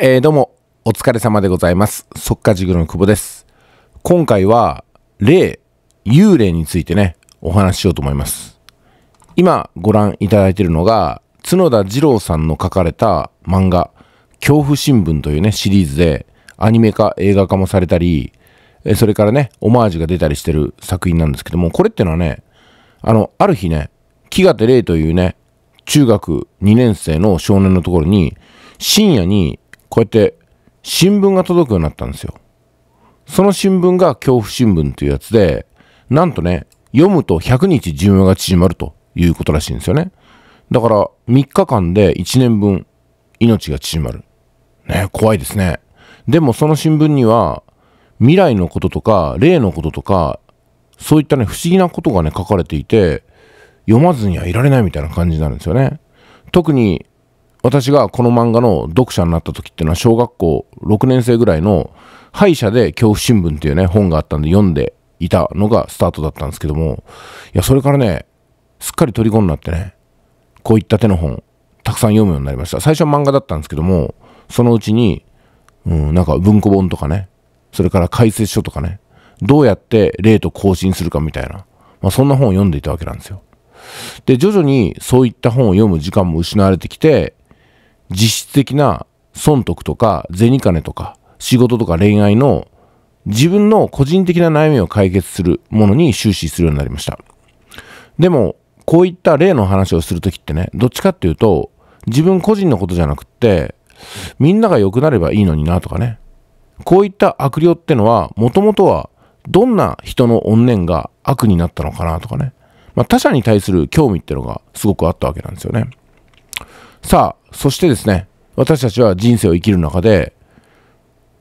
えー、どうも、お疲れ様でございます。ジグロの久保です。今回は、霊、幽霊についてね、お話ししようと思います。今、ご覧いただいているのが、角田二郎さんの書かれた漫画、恐怖新聞というね、シリーズで、アニメ化、映画化もされたり、それからね、オマージュが出たりしてる作品なんですけども、これってのはね、あの、ある日ね、木がて霊というね、中学2年生の少年のところに、深夜にこうやって新聞が届くようになったんですよ。その新聞が恐怖新聞というやつで、なんとね、読むと100日寿命が縮まるということらしいんですよね。だから3日間で1年分命が縮まる。ね、怖いですね。でもその新聞には未来のこととか例のこととかそういったね不思議なことがね書かれていて読まずにはいられないみたいな感じになるんですよね。特に私がこの漫画の読者になった時っていうのは小学校6年生ぐらいの歯医者で恐怖新聞っていうね本があったんで読んでいたのがスタートだったんですけどもいやそれからねすっかり虜になってねこういった手の本たくさん読むようになりました最初は漫画だったんですけどもそのうちに、うん、なんか文庫本とかねそれから解説書とかねどうやって例と更新するかみたいな、まあ、そんな本を読んでいたわけなんですよで徐々にそういった本を読む時間も失われてきて実質的な損得とか銭金とか仕事とか恋愛の自分の個人的な悩みを解決するものに終始するようになりました。でも、こういった例の話をするときってね、どっちかっていうと、自分個人のことじゃなくって、みんなが良くなればいいのになとかね。こういった悪霊ってのは、もともとはどんな人の怨念が悪になったのかなとかね。まあ、他者に対する興味ってのがすごくあったわけなんですよね。さあ、そしてですね、私たちは人生を生きる中で、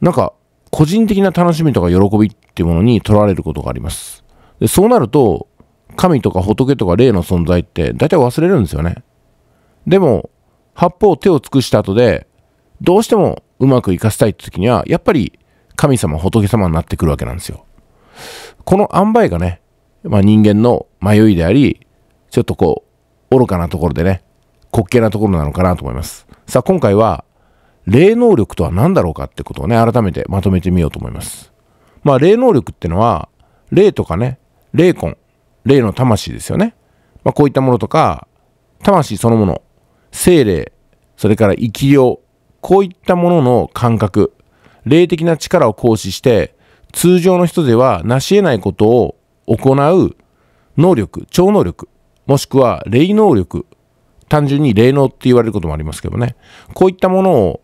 なんか、個人的な楽しみとか喜びっていうものに取られることがあります。で、そうなると、神とか仏とか霊の存在って大体忘れるんですよね。でも、八方手を尽くした後で、どうしてもうまくいかせたいって時には、やっぱり神様、仏様になってくるわけなんですよ。この塩梅がね、まあ、人間の迷いであり、ちょっとこう、愚かなところでね、滑稽なところなのかなと思います。さあ、今回は、霊能力とは何だろうかってことをね、改めてまとめてみようと思います。まあ、霊能力ってのは、霊とかね、霊魂、霊の魂ですよね。まあ、こういったものとか、魂そのもの、精霊、それから生き量、こういったものの感覚、霊的な力を行使して、通常の人では成し得ないことを行う能力、超能力、もしくは霊能力単純に霊能って言われることもありますけどね、こういったものを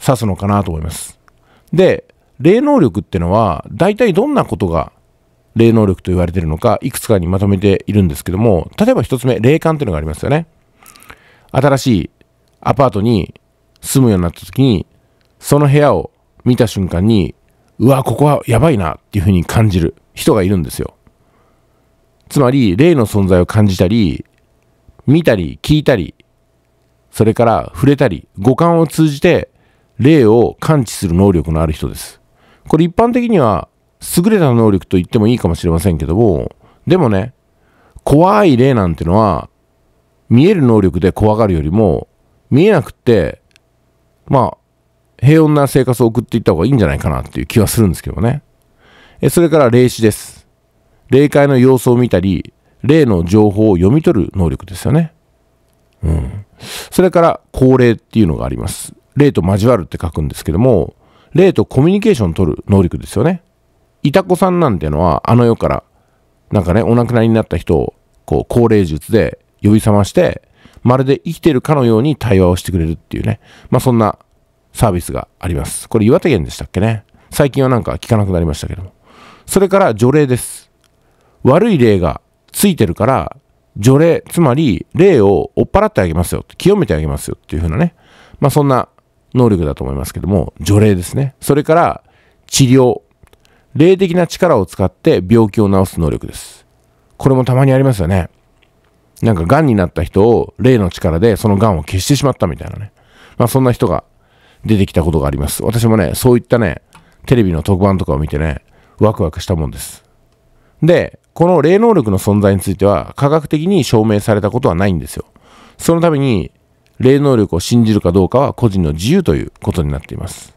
指すのかなと思います。で、霊能力ってのは、大体どんなことが霊能力と言われているのか、いくつかにまとめているんですけども、例えば1つ目、霊感っていうのがありますよね。新しいアパートに住むようになった時に、その部屋を見た瞬間に、うわ、ここはやばいなっていうふうに感じる人がいるんですよ。つまり、霊の存在を感じたり、見たり聞いたり、それから触れたり、五感を通じて霊を感知する能力のある人です。これ一般的には優れた能力と言ってもいいかもしれませんけども、でもね、怖い霊なんてのは見える能力で怖がるよりも見えなくって、まあ、平穏な生活を送っていった方がいいんじゃないかなっていう気はするんですけどね。えそれから霊視です。霊界の様子を見たり、例の情報を読み取る能力ですよね。うん。それから、恒例っていうのがあります。例と交わるって書くんですけども、例とコミュニケーション取る能力ですよね。いた子さんなんてのは、あの世から、なんかね、お亡くなりになった人を、こう、高齢術で呼び覚まして、まるで生きてるかのように対話をしてくれるっていうね。まあ、そんなサービスがあります。これ岩手県でしたっけね。最近はなんか聞かなくなりましたけども。それから除霊です。悪い霊がついてるから、除霊、つまり、霊を追っ払ってあげますよ、清めてあげますよっていう風なね、まあそんな能力だと思いますけども、除霊ですね。それから、治療。霊的な力を使って病気を治す能力です。これもたまにありますよね。なんか、癌になった人を、霊の力でその癌を消してしまったみたいなね。まあそんな人が出てきたことがあります。私もね、そういったね、テレビの特番とかを見てね、ワクワクしたもんです。で、この霊能力の存在については科学的に証明されたことはないんですよ。そのために霊能力を信じるかどうかは個人の自由ということになっています。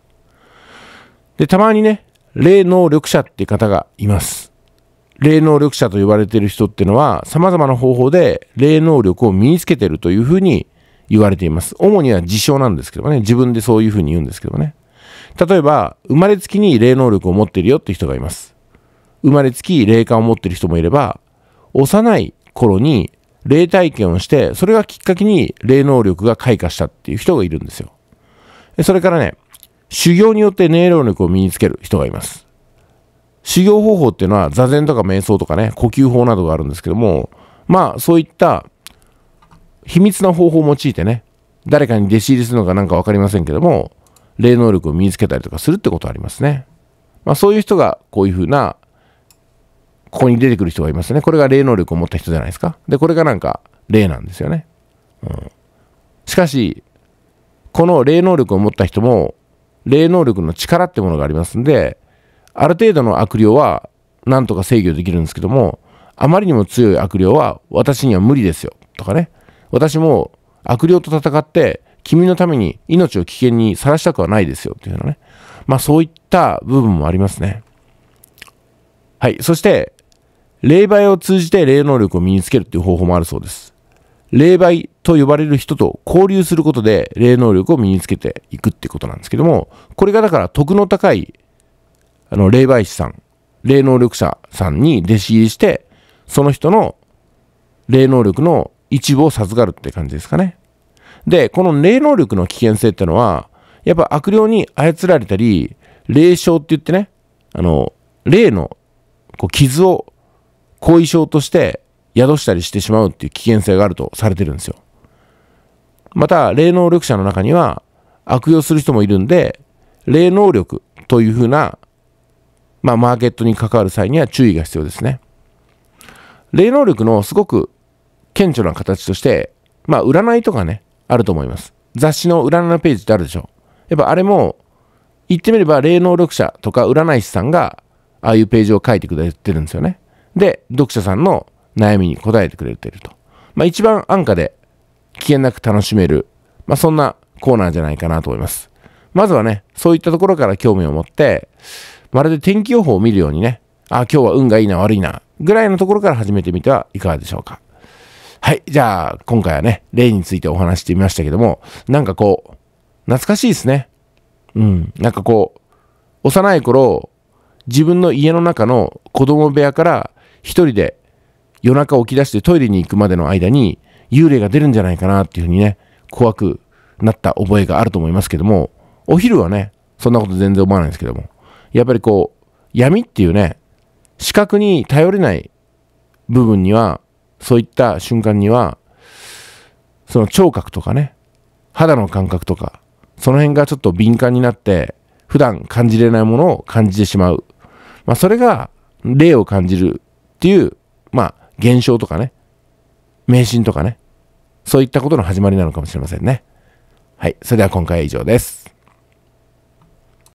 で、たまにね、霊能力者っていう方がいます。霊能力者と呼ばれている人っていうのは様々な方法で霊能力を身につけてるというふうに言われています。主には自称なんですけどね、自分でそういうふうに言うんですけどね。例えば、生まれつきに霊能力を持っているよって人がいます。生まれつき霊感を持ってる人もいれば、幼い頃に霊体験をして、それがきっかけに霊能力が開花したっていう人がいるんですよ。それからね、修行によって霊能力を身につける人がいます。修行方法っていうのは座禅とか瞑想とかね、呼吸法などがあるんですけども、まあそういった秘密な方法を用いてね、誰かに弟子入りするのかなんかわかりませんけども、霊能力を身につけたりとかするってことありますね。まあそういう人がこういうふうなここに出てくる人がいますね。これが霊能力を持った人じゃないですか。で、これがなんか霊なんですよね。うん、しかし、この霊能力を持った人も、霊能力の力ってものがありますんで、ある程度の悪霊はなんとか制御できるんですけども、あまりにも強い悪霊は私には無理ですよ。とかね。私も悪霊と戦って、君のために命を危険にさらしたくはないですよ。っていうのね。まあそういった部分もありますね。はい。そして、霊媒を通じて霊能力を身につけるっていう方法もあるそうです。霊媒と呼ばれる人と交流することで霊能力を身につけていくってことなんですけども、これがだから徳の高い、あの、霊媒師さん、霊能力者さんに弟子入りして、その人の霊能力の一部を授かるって感じですかね。で、この霊能力の危険性ってのは、やっぱ悪霊に操られたり、霊障って言ってね、あの、霊のこう傷を後遺症として宿したりしてしまうっていう危険性があるとされてるんですよ。また、霊能力者の中には悪用する人もいるんで、霊能力というふうな、まあ、マーケットに関わる際には注意が必要ですね。霊能力のすごく顕著な形として、まあ、占いとかね、あると思います。雑誌の占いのページってあるでしょ。やっぱあれも、言ってみれば霊能力者とか占い師さんが、ああいうページを書いてくれてるんですよね。で、読者さんの悩みに答えてくれていると。まあ、一番安価で危険なく楽しめる、まあ、そんなコーナーじゃないかなと思います。まずはね、そういったところから興味を持って、まるで天気予報を見るようにね、あ、今日は運がいいな、悪いな、ぐらいのところから始めてみてはいかがでしょうか。はい。じゃあ、今回はね、例についてお話してみましたけども、なんかこう、懐かしいですね。うん。なんかこう、幼い頃、自分の家の中の子供部屋から一人で夜中起き出してトイレに行くまでの間に幽霊が出るんじゃないかなっていうふうにね、怖くなった覚えがあると思いますけども、お昼はね、そんなこと全然思わないんですけども、やっぱりこう、闇っていうね、視覚に頼れない部分には、そういった瞬間には、その聴覚とかね、肌の感覚とか、その辺がちょっと敏感になって、普段感じれないものを感じてしまう。まあ、それが、霊を感じるっていう、まあ、現象とかね、迷信とかね、そういったことの始まりなのかもしれませんね。はい。それでは今回は以上です。